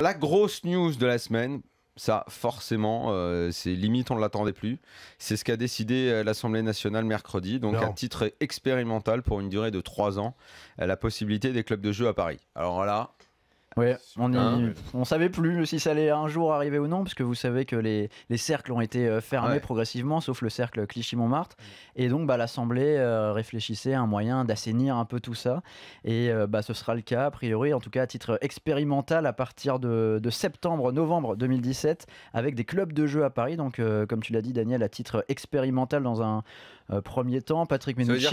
La grosse news de la semaine, ça, forcément, euh, c'est limite, on ne l'attendait plus. C'est ce qu'a décidé euh, l'Assemblée nationale mercredi. Donc, à titre expérimental, pour une durée de trois ans, euh, la possibilité des clubs de jeu à Paris. Alors là, Ouais, on, ne savait plus si ça allait un jour arriver ou non, parce que vous savez que les, cercles ont été euh, fermés progressivement, sauf le cercle Clichy-Montmartre. Mm. Et donc, bah, l'Assemblée euh, réfléchissait à un moyen d'assainir un peu tout ça. Et euh, bah, ce sera le cas, a priori, en tout cas à titre expérimental, à partir de, septembre-novembre 2017, avec des clubs de jeux à Paris. Donc, comme tu l'as dit, Daniel, à titre expérimental dans un premier temps, Patrick Menucci. Ça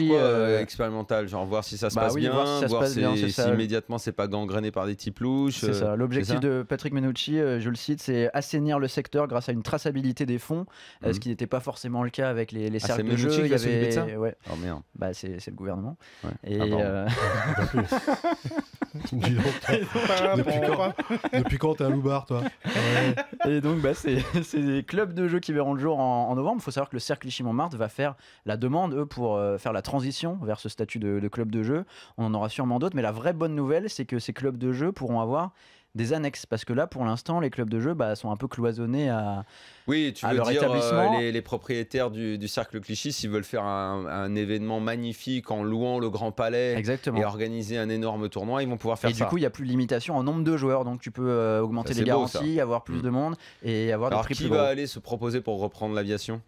dire expérimental Genre voir si ça se bah passe bien, voir si, ça immédiatement c'est pas gangréné par des types euh, c'est ça. L'objectif de Patrick Menucci, euh, je le cite, c'est assainir le secteur grâce à une traçabilité des fonds, euh, mhm. ce qui n'était pas forcément le cas avec les, les ah, cercles de jeu. Il oh, bah, c'est le gouvernement. Ah, depuis, quand, t'es à Loubar, toi Et donc, bah, c'est des clubs de jeux qui verront le jour en, novembre. Il faut savoir que le Cercle Chimon va faire la demande, pour euh, faire la transition vers ce statut de, de club de jeu. On en aura sûrement d'autres, mais la vraie bonne nouvelle, c'est que ces clubs de jeu pourront avoir des annexes parce que là pour l'instant les clubs de jeu bah, sont un peu cloisonnés à oui tu veux dire euh, les, propriétaires du, cercle Clichy s'ils veulent faire un, événement magnifique en louant le Grand Palais Exactement. et organiser un énorme tournoi ils vont pouvoir faire ça et du coup il n'y a plus de limitation en nombre de joueurs donc tu peux euh, augmenter les garanties avoir plus mm. de monde et avoir des prix qui va aller se proposer pour reprendre l'aviation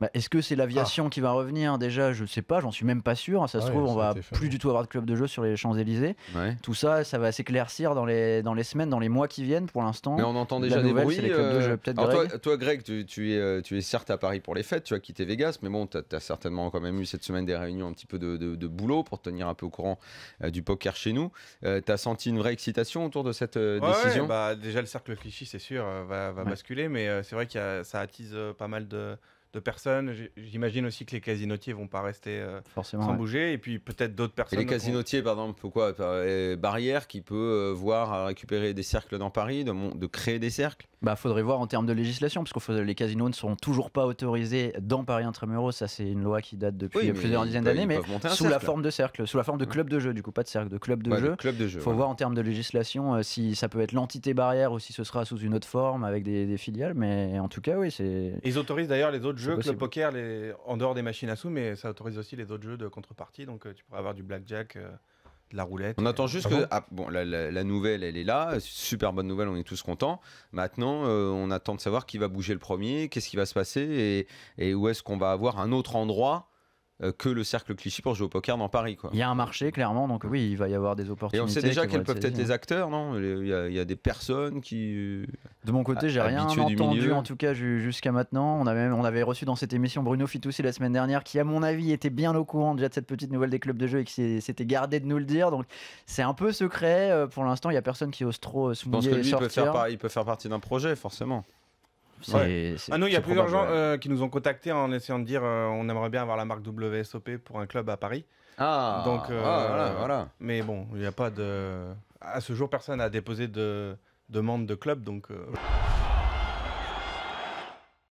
bah, est-ce que c'est l'aviation ah. qui va revenir déjà Je ne sais pas, j'en suis même pas sûr. Hein. Ça se trouve, on va plus du tout avoir de club de jeu sur les Champs-Élysées. Tout ça, ça va s'éclaircir dans les, dans les semaines, dans les mois qui viennent pour l'instant. Mais on entend déjà des bruits. Les de euh, Toi, toi, Greg, tu, es, euh, tu es certes à Paris pour les fêtes, tu as quitté Vegas, mais bon, tu as, certainement quand même eu cette semaine des réunions un petit peu de, boulot pour tenir un peu au courant euh, du poker chez nous. tu as senti une vraie excitation autour de cette décision bah, Déjà, le cercle Clichy, c'est sûr, va, va basculer, mais c'est vrai que ça attise pas mal de de personnes. J'imagine aussi que les casinotiers vont pas rester euh, sans bouger. Et puis peut-être d'autres personnes. Et les casinotiers, par exemple, quoi euh, Barrière qui peut euh, voir récupérer des cercles dans Paris, de, créer des cercles bah, faudrait voir en termes de législation, parce que les casinos ne sont toujours pas autorisés dans Paris intramuros. Ça, c'est une loi qui date depuis plusieurs dizaines d'années, mais sous la forme de cercles, sous la forme de club de jeu, du coup, pas de cercle, de club de jeu. il Faut voir en termes de législation si ça peut être l'entité barrière ou si ce sera sous une autre forme avec des, des filiales, mais en tout cas, oui, c'est. Ils autorisent d'ailleurs les autres jeux que le poker, en dehors des machines à sous, mais ça autorise aussi les autres jeux de contrepartie. Donc euh, tu pourrais avoir du blackjack. Euh, de la roulette. On euh, attend juste ah que bon, ah, la, nouvelle, elle est là, super bonne nouvelle, on est tous contents. Maintenant, on attend de savoir qui va bouger le premier, qu'est-ce qui va se passer et où est-ce qu'on va avoir un autre endroit euh, que le cercle cliché pour jouer au poker dans Paris. Quoi. Il y a un marché, clairement, donc oui, il va y avoir des opportunités. Et on sait déjà quels peuvent être des acteurs, non il y, a, des personnes qui. De mon côté, j'ai rien entendu, en tout cas, jusqu'à maintenant. On, a on avait reçu dans cette émission Bruno Fitoussi la semaine dernière, qui, à mon avis, était bien au courant déjà de cette petite nouvelle des clubs de jeu et qui s'était gardé de nous le dire. Donc c'est un peu secret. Euh, pour l'instant, il n'y a personne qui ose trop se euh, mouiller. Je pense que il peut faire partie d'un projet, forcément. Ouais. Ah non, il y a plusieurs gens euh, qui nous ont contactés en essayant de dire euh, on aimerait bien avoir la marque WSOP pour un club à Paris. Ah, Donc, euh, ah, voilà, voilà. Mais bon, il n'y a pas de. À ce jour, personne n'a déposé de demande de club, donc.